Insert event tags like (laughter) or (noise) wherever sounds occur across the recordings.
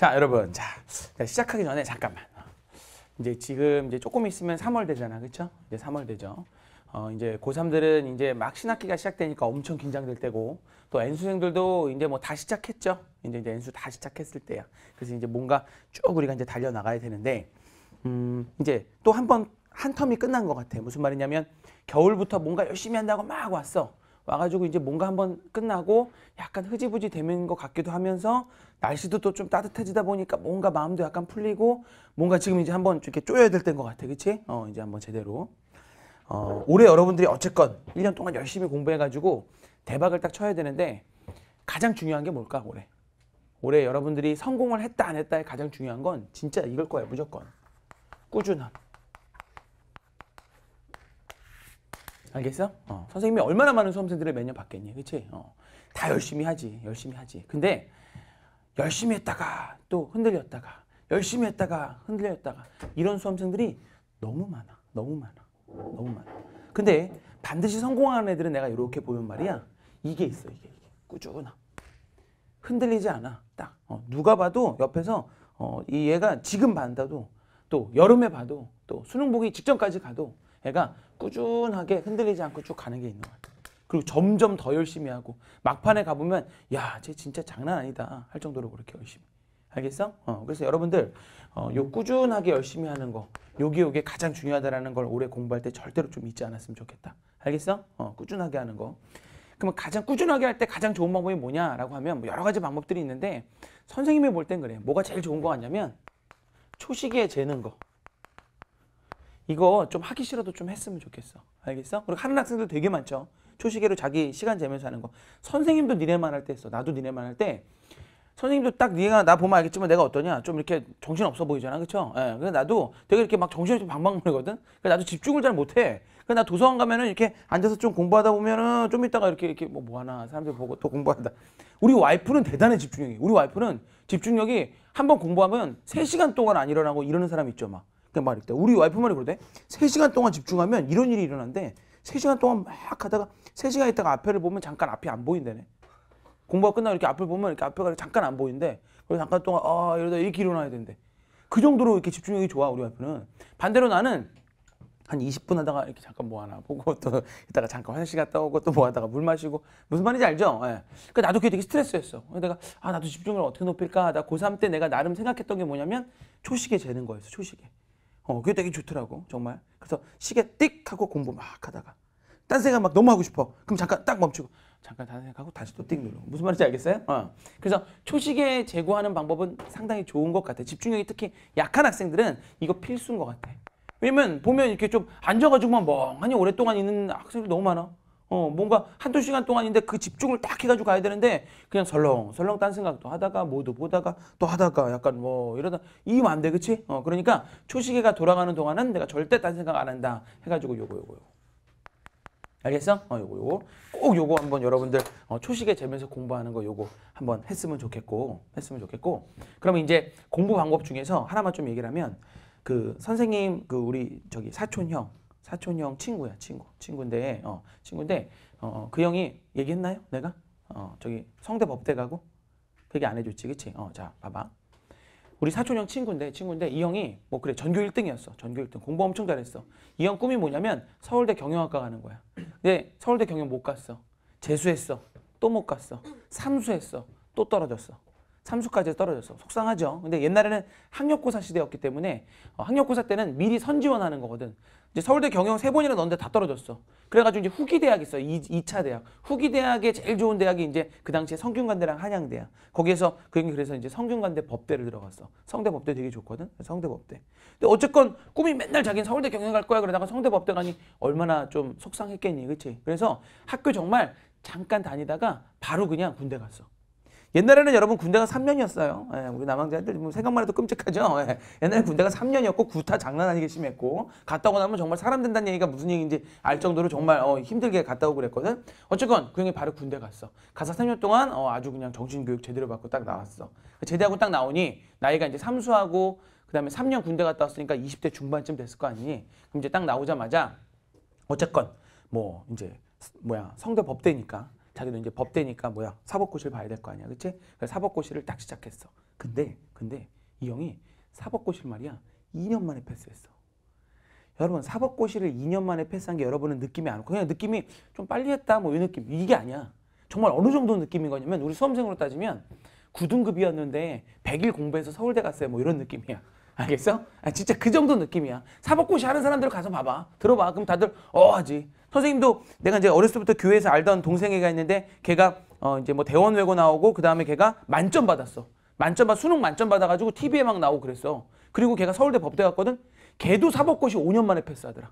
자, 여러분. 자, 시작하기 전에 잠깐만. 어. 이제 지금 이제 조금 있으면 3월 되잖아. 그쵸 이제 3월 되죠. 어, 이제 고3들은 이제 막 신학기가 시작되니까 엄청 긴장될 때고 또 N수생들도 이제 뭐 다 시작했죠. 이제 이제 N수 다 시작했을 때야. 그래서 이제 뭔가 쭉 우리가 이제 달려 나가야 되는데 음, 이제 또 한 번 한 텀이 끝난 것 같아. 무슨 말이냐면 겨울부터 뭔가 열심히 한다고 막 왔어. 와가지고 이제 뭔가 한 번 끝나고 약간 흐지부지 되는 것 같기도 하면서 날씨도 또 좀 따뜻해지다 보니까 뭔가 마음도 약간 풀리고 뭔가 지금 이제 한번 이렇게 쪼여야 될 때인 것 같아. 그치? 어, 이제 한 번 제대로. 어, 올해 여러분들이 어쨌건 1년 동안 열심히 공부해가지고 대박을 딱 쳐야 되는데 가장 중요한 게 뭘까, 올해? 올해 여러분들이 성공을 했다 안했다에 가장 중요한 건 진짜 이걸 거예요, 무조건. 꾸준함. 알겠어? 어. 어. 선생님이 얼마나 많은 수험생들을 매년 받겠니? 그치? 어. 다 열심히 하지. 열심히 하지. 근데 열심히 했다가 또 흔들렸다가 열심히 했다가 흔들렸다가 이런 수험생들이 너무 많아. 너무 많아. 너무 많아. 근데 반드시 성공하는 애들은 내가 이렇게 보면 말이야. 이게 있어. 이게. 이게. 꾸준함. 흔들리지 않아. 딱. 어. 누가 봐도 옆에서 어, 이 얘가 지금 반도또 여름에 봐도 또 수능 보기 직전까지 가도 애가 꾸준하게 흔들리지 않고 쭉 가는 게 있는 것 같아요. 그리고 점점 더 열심히 하고 막판에 가보면 야, 쟤 진짜 장난 아니다 할 정도로 그렇게 열심히. 알겠어? 어, 그래서 여러분들 어, 요 꾸준하게 열심히 하는 거 요게 요게 가장 중요하다는걸 올해 공부할 때 절대로 좀 잊지 않았으면 좋겠다. 알겠어? 어, 꾸준하게 하는 거. 그러면 가장 꾸준하게 할 때 가장 좋은 방법이 뭐냐라고 하면 뭐 여러 가지 방법들이 있는데 선생님이 볼 땐 그래요. 뭐가 제일 좋은 거 같냐면 초시기에 재는 거. 이거 좀 하기 싫어도 좀 했으면 좋겠어. 알겠어? 그리고 하는 학생들 되게 많죠. 초시계로 자기 시간 재면서 하는 거. 선생님도 니네만 할 때 했어. 나도 니네만 할 때. 선생님도 딱 니가 나 보면 알겠지만 내가 어떠냐 좀 이렇게 정신 없어 보이잖아 그쵸 예 그래서 나도 되게 이렇게 막 정신이 없 방방거리거든 그래서 나도 집중을 잘 못해 그래서 나 도서관 가면은 이렇게 앉아서 좀 공부하다 보면은 좀 있다가 이렇게 이렇게 뭐, 뭐 하나 사람들 보고 또 공부한다 우리 와이프는 대단해 집중력이 우리 와이프는 집중력이 한번 공부하면 세시간 동안 안 일어나고 이러는 사람 있죠 막 그냥 막 이랬대. 우리 와이프 말이 그러대. 3시간 동안 집중하면 이런 일이 일어난대. 3시간 동안 막 하다가 3시간 있다가 앞에를 보면 잠깐 앞이 안보인대네 공부가 끝나고 이렇게 앞을 보면 이렇게 앞에가 잠깐 안 보인대. 그리고 잠깐 동안 아 이러다 이렇게 일어나야 된대. 그 정도로 이렇게 집중력이 좋아 우리 와이프는. 반대로 나는 한 20분 하다가 이렇게 잠깐 뭐 하나 보고 또 (laughs) 이따가 잠깐 화장실 갔다 오고 또 뭐 하다가 물 마시고 무슨 말인지 알죠? 예. 그러니까 나도 그게 되게 스트레스였어. 내가 아 나도 집중을 어떻게 높일까 하다 고3 때 내가 나름 생각했던 게 뭐냐면 초식에 재는 거였어. 초식에. 어, 그게 되게 좋더라고, 정말. 그래서 시계 띡 하고 공부 막 하다가. 딴 생각 막 너무 하고 싶어. 그럼 잠깐 딱 멈추고. 잠깐 다른 생각하고 다시 또 띡 눌러. 무슨 말인지 알겠어요? 어. 그래서 초시계제거하는 방법은 상당히 좋은 것 같아. 집중력이 특히 약한 학생들은 이거 필수인 것 같아. 왜냐면 보면 이렇게 좀 앉아가지고만 멍하니 오랫동안 있는 학생들 너무 많아. 어, 뭔가 한두 시간 동안인데 그 집중을 딱 해가지고 가야 되는데 그냥 설렁 설렁 딴 생각도 하다가 뭐도 보다가 또 하다가 약간 뭐 이러다 이면 안돼 그치? 어 그러니까 초시계가 돌아가는 동안은 내가 절대 딴 생각 안 한다 해가지고 요거 요거 요거 알겠어? 어 요거 요거 꼭 요거 한번 여러분들 어, 초시계 재면서 공부하는 거 요거 한번 했으면 좋겠고 했으면 좋겠고 그러면 이제 공부 방법 중에서 하나만 좀 얘기를 하면 그 선생님 그 우리 저기 사촌 형 사촌 형 친구야 친구 친구인데 어 친구인데 어그 어, 형이 얘기했나요 내가 어 저기 성대 법대 가고 그게안 해줬지 그치 어 자 봐봐 우리 사촌 형 친구인데 친구인데 이 형이 뭐 그래 전교 1등이었어 전교 1등 공부 엄청 잘했어 이 형 꿈이 뭐냐면 서울대 경영학과 가는 거야 근데 서울대 경영 못 갔어 재수했어 또 못 갔어 삼수했어 또 떨어졌어 삼수까지 떨어졌어. 속상하죠. 근데 옛날에는 학력고사 시대였기 때문에 어, 학력고사 때는 미리 선지원하는 거거든. 이제 서울대 경영 세 번이나 넣는데다 떨어졌어. 그래가지고 이제 후기 대학 있어 2, 차 대학. 후기 대학의 제일 좋은 대학이 이제 그 당시에 성균관대랑 한양대야. 거기에서 그 그래서 이제 성균관대 법대를 들어갔어. 성대 법대 되게 좋거든. 성대 법대. 근데 어쨌건 꿈이 맨날 자기는 서울대 경영 갈 거야. 그러다가 성대 법대 가니 얼마나 좀 속상했겠니, 그치 그래서 학교 정말 잠깐 다니다가 바로 그냥 군대 갔어. 옛날에는 여러분 군대가 3년이었어요. 예, 우리 남학자들 뭐 생각만 해도 끔찍하죠. 예, 옛날에 군대가 3년이었고 구타 장난 아니게 심했고 갔다 오고 나면 정말 사람 된다는 얘기가 무슨 얘기인지 알 정도로 정말 어, 힘들게 갔다 오고 그랬거든. 어쨌건 그 형이 바로 군대 갔어. 가서 3년 동안 어, 아주 그냥 정신교육 제대로 받고 딱 나왔어. 그 제대하고 딱 나오니 나이가 이제 삼수하고 그다음에 3년 군대 갔다 왔으니까 20대 중반쯤 됐을 거 아니니? 그럼 이제 딱 나오자마자 어쨌건 뭐 이제 뭐야 성대 법대니까 자기도 이제 법대니까 뭐야 사법고시를 봐야 될 거 아니야 그치? 사법고시를 딱 시작했어 근데 근데 이 형이 사법고시를 말이야 2년 만에 패스했어 여러분 사법고시를 2년 만에 패스한 게 여러분은 느낌이 안 오고 그냥 느낌이 좀 빨리 했다 뭐 이 느낌 이게 아니야 정말 어느 정도 느낌인 거냐면 우리 수험생으로 따지면 9등급이었는데 100일 공부해서 서울대 갔어요 뭐 이런 느낌이야 알겠어? 아, 진짜 그 정도 느낌이야. 사법고시 하는 사람들 가서 봐봐. 들어봐. 그럼 다들 어 하지. 선생님도 내가 이제 어렸을 때부터 교회에서 알던 동생애가 있는데 걔가 어 이제 뭐 대원 외고 나오고 그다음에 걔가 만점 받았어. 만점 받 수능 만점 받아 가지고 TV에 막 나오고 그랬어. 그리고 걔가 서울대 법대 갔거든. 걔도 사법고시 5년 만에 패스하더라.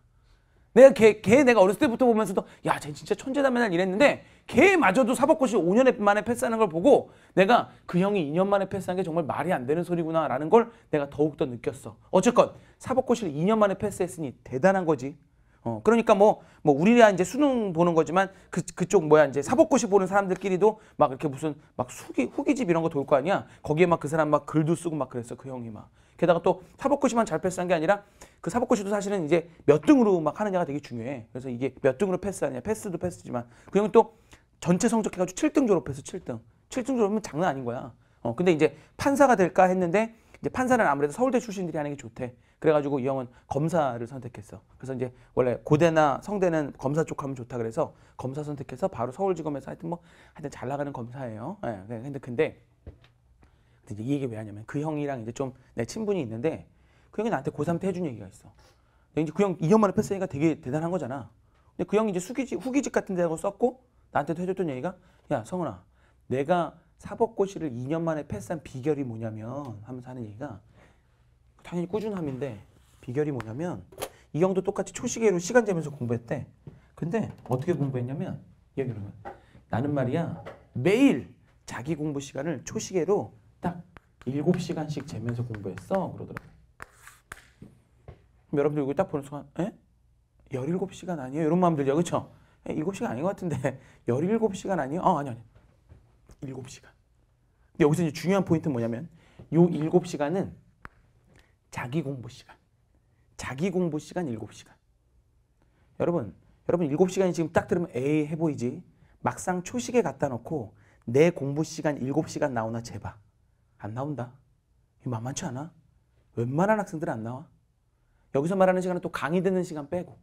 내가 걔, 걔 내가 어렸을 때부터 보면서도 야, 쟤 진짜 천재다 맨날 이랬는데 걔마저도 사법고시 5년 만에 패스하는 걸 보고 내가 그 형이 2년 만에 패스한 게 정말 말이 안 되는 소리구나 라는 걸 내가 더욱더 느꼈어. 어쨌건 사법고시를 2년 만에 패스했으니 대단한 거지. 어, 그러니까 뭐, 뭐, 우리야 이제 수능 보는 거지만 그, 그쪽 뭐야 이제 사법고시 보는 사람들끼리도 막 이렇게 무슨 막 수기, 후기집 이런 거 돌 거 아니야? 거기에 막 그 사람 막 글도 쓰고 막 그랬어. 그 형이 막. 게다가 또 사법고시만 잘 패스한 게 아니라 그 사법고시도 사실은 이제 몇 등으로 막 하느냐가 되게 중요해. 그래서 이게 몇 등으로 패스하냐 패스도 패스지만. 그러면 또 전체 성적 해가지고 7등 졸업해서 7등. 7등 졸업하면 장난 아닌 거야. 어, 근데 이제 판사가 될까 했는데 이제 판사는 아무래도 서울대 출신들이 하는 게 좋대. 그래가지고 이 형은 검사를 선택했어. 그래서 이제 원래 고대나 성대는 검사 쪽 하면 좋다 그래서 검사 선택해서 바로 서울지검에서 하여튼 뭐 하여튼 잘 나가는 검사예요. 예, 네, 근데 근데 이제 이 얘기 왜 하냐면 그 형이랑 이제 좀 내 친분이 있는데 그 형이 나한테 고3 때 해준 얘기가 있어. 이제 그형 2년 만에 패스니까 되게 대단한 거잖아. 근데 그 형이 이제 수기직, 후기직 같은 데라고 썼고 나한테도 해줬던 얘기가 야, 성훈아, 내가 사법고시를 2년 만에 패스한 비결이 뭐냐면 하면서 하는 얘기가 당연히 꾸준함인데 비결이 뭐냐면 이 형도 똑같이 초시계로 시간 재면서 공부했대. 근데 어떻게 공부했냐면 얘기를 면 나는 말이야 매일 자기 공부 시간을 초시계로 딱 7시간씩 재면서 공부했어 그러더라고요. 여러분들 이거 딱 보는 순간 에? 17시간 아니에요? 이런 마음 들죠. 그렇죠? 7시간 아닌 것 같은데 17시간 (laughs) 아니에요? 어, 아니 아니. 7시간. 근데 여기서 이제 중요한 포인트는 뭐냐면 요 7시간은 자기 공부 시간. 자기 공부 시간 7시간. 여러분, 여러분 7시간이 지금 딱 들으면 에이 해 보이지? 막상 초식에 갖다 놓고 내 공부 시간 7시간 나오나 재봐. 안 나온다. 이거 만만치 않아. 웬만한 학생들은 안 나와. 여기서 말하는 시간은 또 강의 듣는 시간 빼고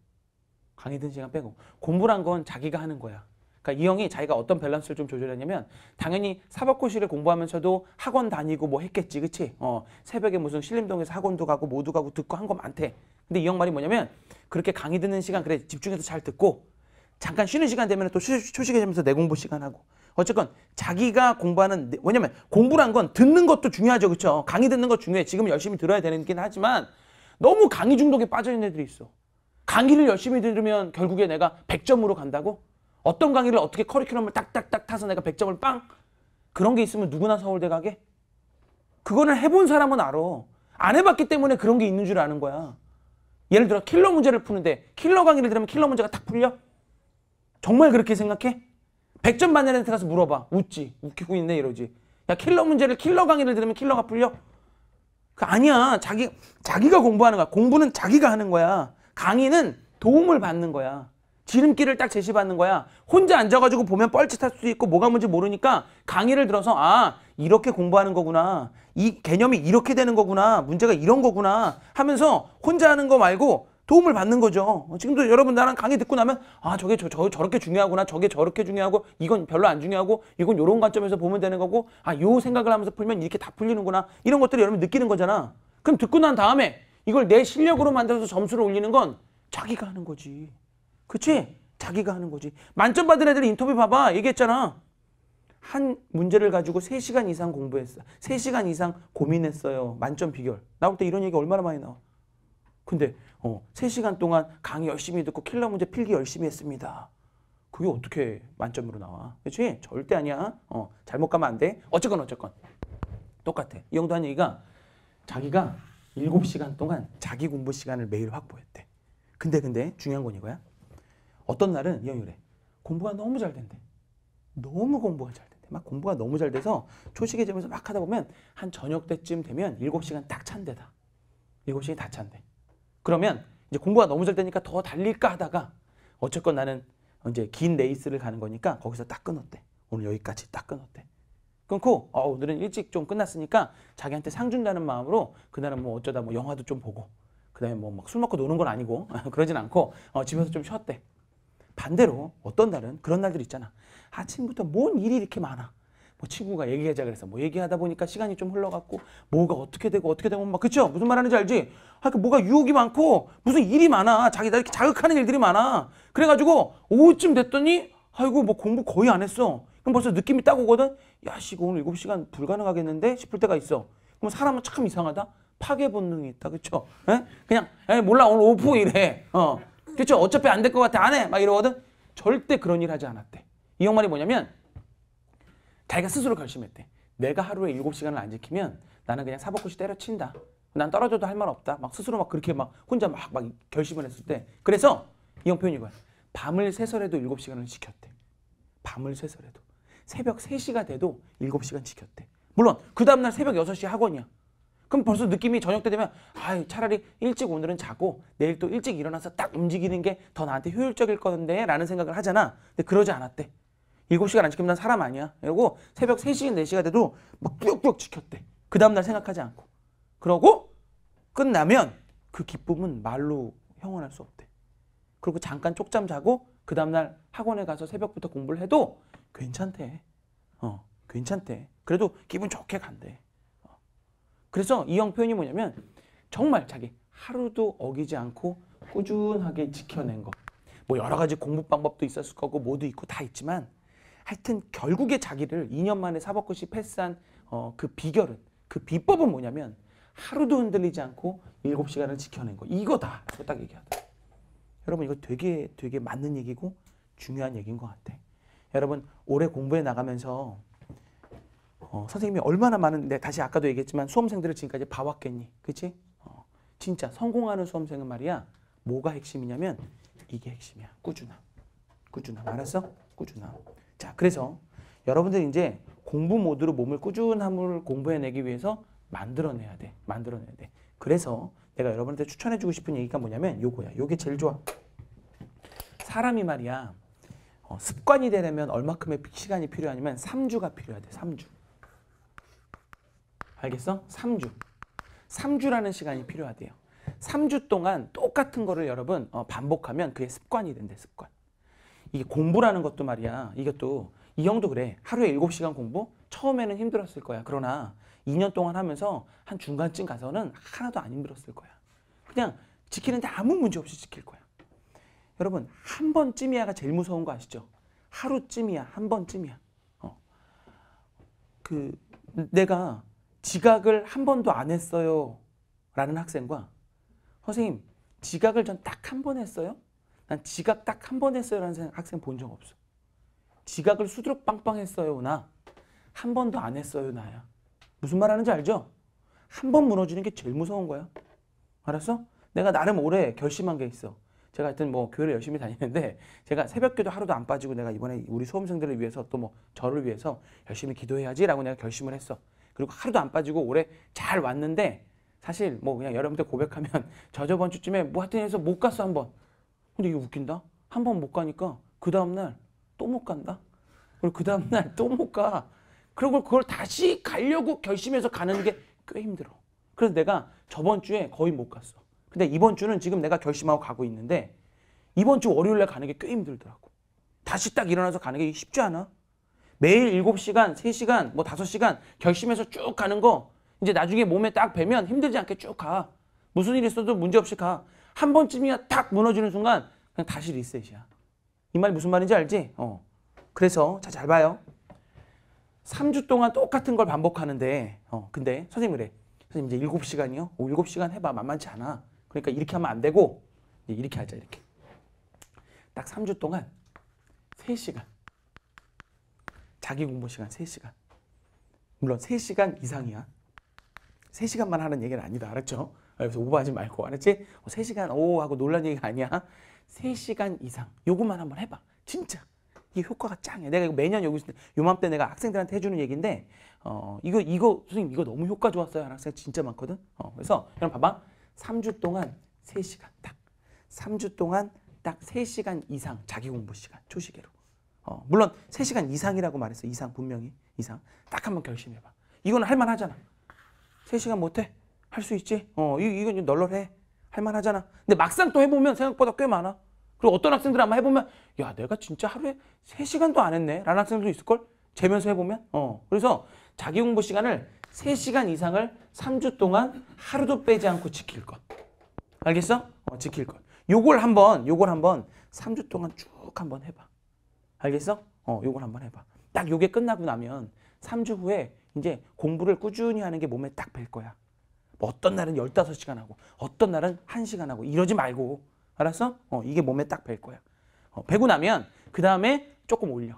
강의 듣는 시간 빼고 공부란 건 자기가 하는 거야. 그러니까 이 형이 자기가 어떤 밸런스를 좀 조절했냐면 당연히 사법고시를 공부하면서도 학원 다니고 뭐 했겠지 그치? 어, 새벽에 무슨 신림동에서 학원도 가고 모두 가고 듣고 한 거 많대. 근데 이 형 말이 뭐냐면 그렇게 강의 듣는 시간 그래 집중해서 잘 듣고 잠깐 쉬는 시간 되면 또 휴식, 휴식해주면서 내 공부 시간 하고 어쨌건 자기가 공부하는 왜냐면 공부란 건 듣는 것도 중요하죠. 그쵸 그렇죠? 강의 듣는 거 중요해. 지금 열심히 들어야 되는 긴 하지만 너무 강의 중독에 빠져 있는 애들이 있어. 강의를 열심히 들으면 결국에 내가 100점으로 간다고? 어떤 강의를 어떻게 커리큘럼을 딱딱딱 타서 내가 100점을 빵? 그런 게 있으면 누구나 서울대 가게? 그거는 해본 사람은 알아. 안 해봤기 때문에 그런 게 있는 줄 아는 거야. 예를 들어 킬러 문제를 푸는데 킬러 강의를 들으면 킬러 문제가 탁 풀려? 정말 그렇게 생각해? 백점 만년한테 가서 물어봐. 웃지. 웃기고 있네 이러지. 야 킬러 문제를 킬러 강의를 들으면 킬러가 풀려? 그 아니야. 자기 자기가 공부하는 거야. 공부는 자기가 하는 거야. 강의는 도움을 받는 거야. 지름길을 딱 제시받는 거야. 혼자 앉아가지고 보면 뻘짓할 수도 있고 뭐가 뭔지 모르니까 강의를 들어서 아 이렇게 공부하는 거구나. 이 개념이 이렇게 되는 거구나. 문제가 이런 거구나 하면서 혼자 하는 거 말고 도움을 받는 거죠. 지금도 여러분 나랑 강의 듣고 나면 아 저게 저, 저 저렇게 중요하구나 저게 저렇게 중요하고 이건 별로 안 중요하고 이건 요런 관점에서 보면 되는 거고 아 요 생각을 하면서 풀면 이렇게 다 풀리는구나 이런 것들을 여러분 느끼는 거잖아. 그럼 듣고 난 다음에 이걸 내 실력으로 만들어서 점수를 올리는 건 자기가 하는 거지. 그치? 자기가 하는 거지. 만점 받은 애들 인터뷰 봐봐 얘기했잖아. 한 문제를 가지고 3시간 이상 공부했어. 3시간 이상 고민했어요. 만점 비결. 나올 때 이런 얘기 얼마나 많이 나와. 근데 어, 3시간 동안 강의 열심히 듣고 킬러 문제 필기 열심히 했습니다. 그게 어떻게 만점으로 나와? 그렇지? 절대 아니야. 어, 잘못 가면 안 돼. 어쨌건 어쨌건 똑같아. 이정도한 얘기가 자기가 7시간 동안 자기 공부 시간을 매일 확보했대. 근데 근데 중요한 건 이거야. 어떤 날은 이 형이 래 공부가 너무 잘 된대. 너무 공부가 잘 된대. 막 공부가 너무 잘 돼서 초식에 재면서 막 하다 보면 한 저녁 때쯤 되면 7시간 딱 찬대다. 7시간 다 찬대. 그러면 이제 공구가 너무 잘 되니까 더 달릴까 하다가 어쨌건 나는 이제 긴 레이스를 가는 거니까 거기서 딱 끊었대. 오늘 여기까지 딱 끊었대. 끊고 어, 오늘은 일찍 좀 끝났으니까 자기한테 상 준다는 마음으로 그날은 뭐 어쩌다 뭐 영화도 좀 보고 그다음에 뭐 막 술 먹고 노는 건 아니고 (laughs) 그러진 않고 어, 집에서 좀 쉬었대. 반대로 어떤 날은 그런 날들 있잖아. 아침부터 뭔 일이 이렇게 많아. 뭐 친구가 얘기하자 그래서 뭐 얘기하다 보니까 시간이 좀 흘러갔고 뭐가 어떻게 되고 어떻게 되고 막 그쵸? 무슨 말 하는지 알지? 하여튼 뭐가 유혹이 많고 무슨 일이 많아. 자기 나 이렇게 자극하는 일들이 많아. 그래가지고 오후쯤 됐더니 아이고 뭐 공부 거의 안 했어. 그럼 벌써 느낌이 딱 오거든? 야, 씨, 오늘 7시간 불가능하겠는데? 싶을 때가 있어. 그럼 사람은 참 이상하다? 파괴 본능이 있다. 그쵸? 에? 예? 그냥, 에, 예, 몰라. 오늘 오프 이래. 어. 그쵸? 어차피 안 될 것 같아. 안 해. 막 이러거든? 절대 그런 일 하지 않았대. 이 형 말이 뭐냐면, 자기가 스스로 결심했대. 내가 하루에 7 시간을안 지키면 나는 그냥 사법고시 때려친다. 난 떨어져도 할 말 없다. 막 스스로 막 그렇게 막 혼자 막, 막 결심을 했을 때. 그래서 이형 편이 이거야. 밤을 새설해도 7 시간을 지켰대. 밤을 새설해도. 새벽 3시가 돼도 7 시간 지켰대. 물론 그 다음날 새벽 6섯시 학원이야. 그럼 벌써 느낌이 저녁 때 되면 아 차라리 일찍 오늘은 자고 내일 또 일찍 일어나서 딱 움직이는 게 더 나한테 효율적일 건데 라는 생각을 하잖아. 근데 그러지 않았대. 7 시간안 지키면 난 사람 아니야. 이러고 새벽 3시4시가 돼도 막 뚝뚝 지켰대. 그 다음날 생각하지 않고. 그러고 끝나면 그 기쁨은 말로 형언할 수 없대. 그리고 잠깐 쪽잠 자고 그 다음날 학원에 가서 새벽부터 공부를 해도 괜찮대. 어, 괜찮대. 그래도 기분 좋게 간대. 어. 그래서 이 형 표현이 뭐냐면 정말 자기 하루도 어기지 않고 꾸준하게 지켜낸 거. 뭐 여러 가지 공부 방법도 있었을 거고 뭐도 있고 다 있지만 하여튼 결국에 자기를 2년 만에 사법고시 패스한 어, 그 비결은 그 비법은 뭐냐면 하루도 흔들리지 않고 7시간을 지켜낸 거 이거다 라고 딱 얘기하다 여러분 이거 되게 되게 맞는 얘기고 중요한 얘기인 것 같아 여러분 올해 공부해 나가면서 어, 선생님이 얼마나 많은 내 네, 다시 아까도 얘기했지만 수험생들을 지금까지 봐왔겠니 그치? 어, 진짜 성공하는 수험생은 말이야 뭐가 핵심이냐면 이게 핵심이야 꾸준함 꾸준함 알았어? 꾸준함 자, 그래서 여러분들 이제 공부 모드로 몸을 꾸준함을 공부해내기 위해서 만들어내야 돼. 만들어내야 돼. 그래서 내가 여러분한테 추천해주고 싶은 얘기가 뭐냐면 요거야. 요게 제일 좋아. 사람이 말이야. 어, 습관이 되려면 얼마큼의 시간이 필요하냐면 3주가 필요하대. 3주. 알겠어? 3주. 3주라는 시간이 필요하대요. 3주 동안 똑같은 거를 여러분 어, 반복하면 그게 습관이 된대. 습관. 이게 공부라는 것도 말이야. 이것도 이 형도 그래. 하루에 7시간 공부? 처음에는 힘들었을 거야. 그러나 2년 동안 하면서 한 중간쯤 가서는 하나도 안 힘들었을 거야. 그냥 지키는데 아무 문제 없이 지킬 거야. 여러분 한 번쯤이야가 제일 무서운 거 아시죠? 하루쯤이야. 한 번쯤이야. 어. 그 내가 지각을 한 번도 안 했어요. 라는 학생과 선생님 지각을 전 딱 한 번 했어요. 난 지각 딱 한 번 했어요라는 학생 본 적 없어. 지각을 수두룩 빵빵 했어요 나. 한 번도 안 했어요 나야. 무슨 말 하는지 알죠? 한 번 무너지는 게 제일 무서운 거야. 알았어? 내가 나름 오래 결심한 게 있어. 제가 하여튼 뭐 교회를 열심히 다니는데 제가 새벽기도 하루도 안 빠지고 내가 이번에 우리 수험생들을 위해서 또 뭐 저를 위해서 열심히 기도해야지라고 내가 결심을 했어. 그리고 하루도 안 빠지고 올해 잘 왔는데 사실 뭐 그냥 여러분들 고백하면 (laughs) 저 저번 주쯤에 뭐 하여튼 해서 못 갔어 한번. 근데 이게 웃긴다. 한 번 못 가니까 그 다음날 또 못 간다. 그리고 그 다음날 또 못 가. 그리고 그걸 다시 가려고 결심해서 가는 게 꽤 힘들어. 그래서 내가 저번 주에 거의 못 갔어. 근데 이번 주는 지금 내가 결심하고 가고 있는데 이번 주 월요일 날 가는 게 꽤 힘들더라고. 다시 딱 일어나서 가는 게 쉽지 않아. 매일 7시간, 3시간, 뭐 5시간 결심해서 쭉 가는 거 이제 나중에 몸에 딱 배면 힘들지 않게 쭉 가. 무슨 일 있어도 문제없이 가. 한 번쯤이야 딱 무너지는 순간 그냥 다시 리셋이야. 이말 무슨 말인지 알지? 어. 그래서 자 잘 봐요. 3주 동안 똑같은 걸 반복하는데 어 근데 선생님 그래. 선생님 이제 7시간이요? 오 7시간 해봐 만만치 않아. 그러니까 이렇게 하면 안 되고 이렇게 하자 이렇게. 딱 3주 동안 3시간. 자기 공부 시간 3시간. 물론 3시간 이상이야. 3시간만 하는 얘기는 아니다. 알았죠? 그래서 오버하지 말고 알았지? 3시간 뭐 오 하고 놀란 얘기가 아니야. 3시간 이상 요것만 한번 해봐. 진짜. 이 효과가 짱이야. 내가 이거 매년 여기 서 요맘때 내가 학생들한테 해주는 얘기인데 어 이거 이거 선생님 이거 너무 효과 좋았어요. 하는 학생 진짜 많거든. 어 그래서 그럼 봐봐. 3주 동안 3시간 딱. 3주 동안 딱 3시간 이상 자기 공부 시간 초시계로. 어 물론 3시간 이상이라고 말했어. 이상 분명히 이상. 딱 한번 결심해봐. 이건 할만하잖아. 3시간 못해? 할수 있지? 어, 이, 이건 좀 널널해. 할만하잖아. 근데 막상 또 해보면 생각보다 꽤 많아. 그리고 어떤 학생들 아마 해보면 야 내가 진짜 하루에 세시간도안 했네 라는 학생들도 있을걸? 재면서 해보면 어 그래서 자기 공부 시간을 세시간 이상을 삼 주 동안 하루도 빼지 않고 지킬 것 알겠어? 어, 지킬 것 요걸 한번 요걸 한번 삼 주 동안 쭉 한번 해봐 알겠어? 어 요걸 한번 해봐 딱 요게 끝나고 나면 삼 주 후에 이제 공부를 꾸준히 하는 게 몸에 딱뵐 거야 뭐 어떤 날은 15시간 하고 어떤 날은 1시간 하고 이러지 말고 알았어? 어, 이게 몸에 딱뵐 거야. 어, 배고 나면 그 다음에 조금 올려.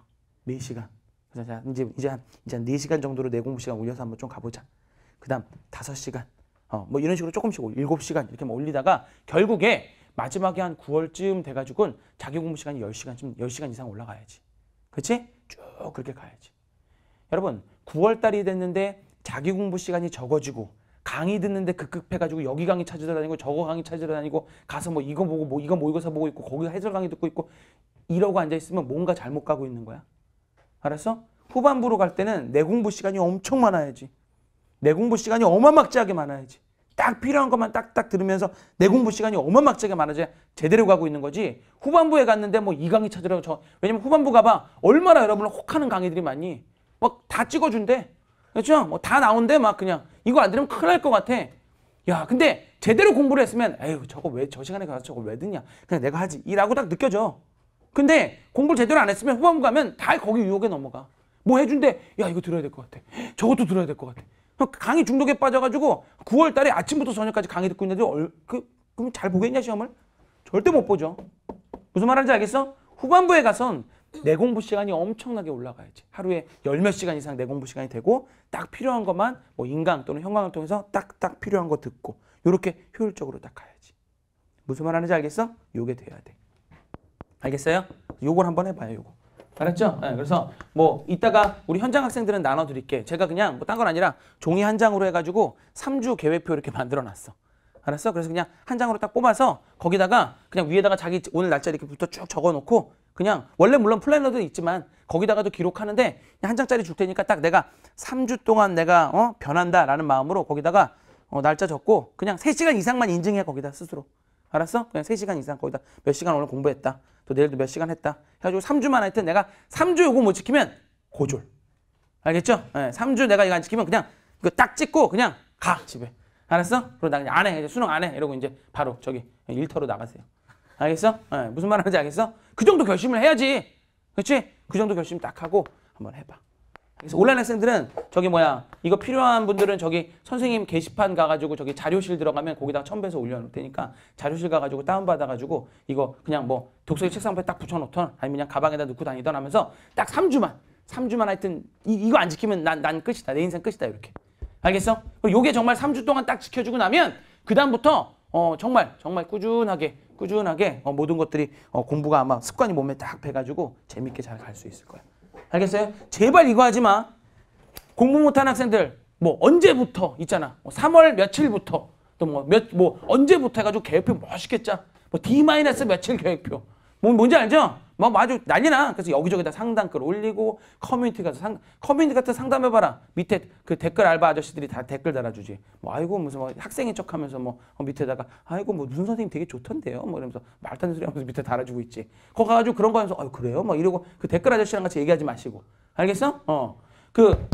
4시간. 그 자, 이제, 이제 한, 이제 한 4시간 정도로 내 공부 시간 올려서 한번 좀 가보자. 그 다음 5시간. 어, 뭐 이런 식으로 조금씩 올 7시간 이렇게 뭐 올리다가 결국에 마지막에 한 9월쯤 돼가지고는 자기 공부 시간이 10시간쯤, 10시간 이상 올라가야지. 그렇지? 쭉 그렇게 가야지. 여러분, 9월달이 됐는데 자기 공부 시간이 적어지고 강의 듣는데 급급해가지고 여기 강의 찾으러 다니고 저거 강의 찾으러 다니고 가서 뭐 이거 보고 뭐 이거 모의고사 보고 있고 거기 해설 강의 듣고 있고 이러고 앉아있으면 뭔가 잘못 가고 있는 거야. 알았어? 후반부로 갈 때는 내 공부 시간이 엄청 많아야지. 내 공부 시간이 어마막지하게 많아야지. 딱 필요한 것만 딱딱 들으면서 내 공부 시간이 어마막지하게 많아져야 제대로 가고 있는 거지. 후반부에 갔는데 뭐 이 강의 찾으라고 저 왜냐면 후반부 가봐 얼마나 여러분을 혹하는 강의들이 많니. 막 다 찍어준대. 그렇죠? 뭐다 나온대 막 그냥. 이거 안 들으면 큰일 날 것 같아. 야, 근데 제대로 공부를 했으면 에휴, 저거 왜 저 시간에 가서 저거왜 듣냐. 그냥 내가 하지. 이라고 딱 느껴져. 근데 공부를 제대로 안 했으면 후반부 가면 다 거기 유혹에 넘어가. 뭐 해준대? 야, 이거 들어야 될 것 같아. 저것도 들어야 될 것 같아. 강의 중독에 빠져가지고 9월 달에 아침부터 저녁까지 강의 듣고 있는데 얼, 그, 그럼 잘 보겠냐 시험을? 절대 못 보죠. 무슨 말하는지 알겠어? 후반부에 가선 내 공부 시간이 엄청나게 올라가야지. 하루에 열 몇 시간 이상 내 공부 시간이 되고 딱 필요한 것만 뭐 인강 또는 형광을 통해서 딱딱 필요한 거 듣고 이렇게 효율적으로 딱 가야지. 무슨 말 하는지 알겠어? 요게 돼야 돼. 알겠어요? 요걸 한번 해봐요, 요거. 알았죠? 네, 그래서 뭐 이따가 우리 현장 학생들은 나눠드릴게. 제가 그냥 뭐 딴 건 아니라 종이 한 장으로 해가지고 3주 계획표 이렇게 만들어놨어. 알았어? 그래서 그냥 한 장으로 딱 뽑아서 거기다가 그냥 위에다가 자기 오늘 날짜 이렇게 붙어 쭉 적어놓고 그냥 원래 물론 플래너도 있지만 거기다가도 기록하는데 한 장짜리 줄 테니까 딱 내가 3주 동안 내가 어 변한다라는 마음으로 거기다가 어 날짜 적고 그냥 3시간 이상만 인증해 거기다 스스로 알았어? 그냥 3시간 이상 거기다 몇 시간 오늘 공부했다 또 내일도 몇 시간 했다 해가지고 3주만 하여튼 내가 3주 요거 못 지키면 고졸 알겠죠? 네, 예, 3주 내가 이거 안 지키면 그냥 이거 딱 찍고 그냥 가 집에 알았어? 그럼 나 그냥 안 해 수능 안 해 이러고 이제 바로 저기 일터로 나가세요 알겠어? 네, 무슨 말 하는지 알겠어? 그 정도 결심을 해야지. 그렇지? 그 정도 결심 딱 하고 한번 해봐. 그래서 온라인 학생들은 저기 뭐야 이거 필요한 분들은 저기 선생님 게시판 가가지고 저기 자료실 들어가면 거기다 첨부해서 올려놓을 테니까 자료실 가가지고 다운받아가지고 이거 그냥 뭐 독서실 책상에 딱 붙여놓던 아니면 그냥 가방에다 넣고 다니던 하면서 딱 3주만 3주만 하여튼 이, 거안 지키면 난, 난 끝이다 내 인생 끝이다 이렇게 알겠어? 요게 정말 3주 동안 딱 지켜주고 나면 그 다음부터 어, 정말 정말 꾸준하게 꾸준하게 어, 모든 것들이 어, 공부가 아마 습관이 몸에 딱 배가지고 재밌게 잘 갈 수 있을 거야. 알겠어요? 제발 이거 하지 마. 공부 못한 학생들 뭐 언제부터 있잖아. 뭐 3월 며칠부터 또 뭐 몇 뭐 언제부터 해가지고 계획표 멋있겠죠뭐 D 마이너스 며칠 계획표. 뭐, 뭔지 알죠? 막 마주 난리나. 그래서 여기저기다 상담 글 올리고 커뮤니티 가서 상 커뮤니티 같은 상담해 봐라. 밑에 그 댓글 알바 아저씨들이 다 댓글 달아 주지. 뭐 아이고 무슨 뭐 학생인 척 하면서 뭐 어, 밑에다가 아이고 뭐 무슨 선생님 되게 좋던데요. 뭐 이러면서 말탄 소리 하면서 밑에 달아 주고 있지. 거기 가 가지고 그런 거 하면서 아 그래요? 막 이러고 그 댓글 아저씨랑 같이 얘기하지 마시고. 알겠어? 어. 그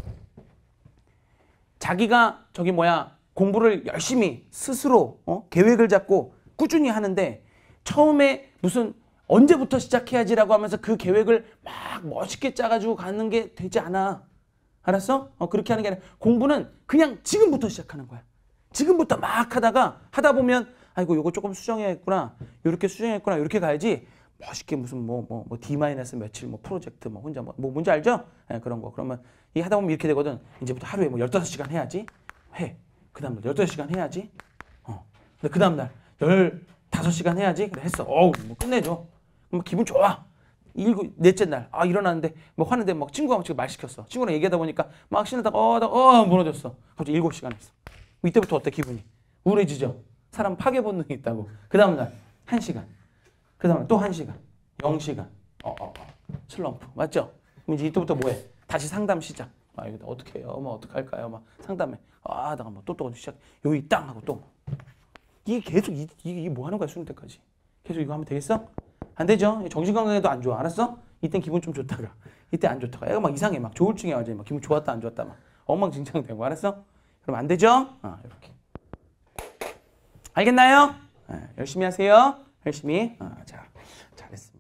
자기가 저기 뭐야 공부를 열심히 스스로 어? 계획을 잡고 꾸준히 하는데 처음에 무슨 언제부터 시작해야지라고 하면서 그 계획을 막 멋있게 짜가지고 가는 게 되지 않아. 알았어? 어, 그렇게 하는 게 아니라 공부는 그냥 지금부터 시작하는 거야. 지금부터 막 하다가 하다 보면 아이고 요거 조금 수정해야겠구나. 요렇게 수정했구나. 요렇게 가야지. 멋있게 무슨 뭐 뭐 뭐 D 마이너스 며칠 뭐 프로젝트 뭐 혼자 뭐, 뭐 뭔지 알죠? 네, 그런 거. 그러면 이 하다 보면 이렇게 되거든. 이제부터 하루에 뭐 열다섯 시간 해야지. 해. 그다음 날 열다섯 시간 해야지. 어. 근데 그다음 날 열다섯 시간 해야지. 그래 했어. 어우, 뭐 끝내줘. 뭐 기분 좋아. 일곱 넷째 날 아 일어났는데 뭐 막 화는데 막 친구가 막 지금 말 시켰어. 친구랑 얘기하다 보니까 막 신나다가 어나어 무너졌어. 갑자기 일곱 시간 했어. 이때부터 어때 기분이? 우울해지죠. 사람 파괴 본능이 있다고. 그 다음 날한 시간. 그 다음 날또한 시간. 영 시간. 어, 어, 어. 슬럼프 맞죠? 이제 이때부터 뭐해? 다시 상담 시작. 아 이거 어떻게 해요? 뭐어떻 할까요? 막 상담해. 아 나가 뭐또또 시작. 여기 땅 하고 또. 이게 계속 이게 뭐 하는 거야 수능 때까지. 계속 이거 하면 되겠어? 안 되죠. 정신건강에도 안 좋아. 알았어? 이땐 기분 좀 좋다가 이때 안 좋다가 애가 막 이상해. 막 조울증에 완전막 기분 좋았다 안 좋았다 막 엉망진창되고 알았어? 그럼 안 되죠? 어, 이렇게 알겠나요? 네, 열심히 하세요. 열심히. 어, 자, 잘했어.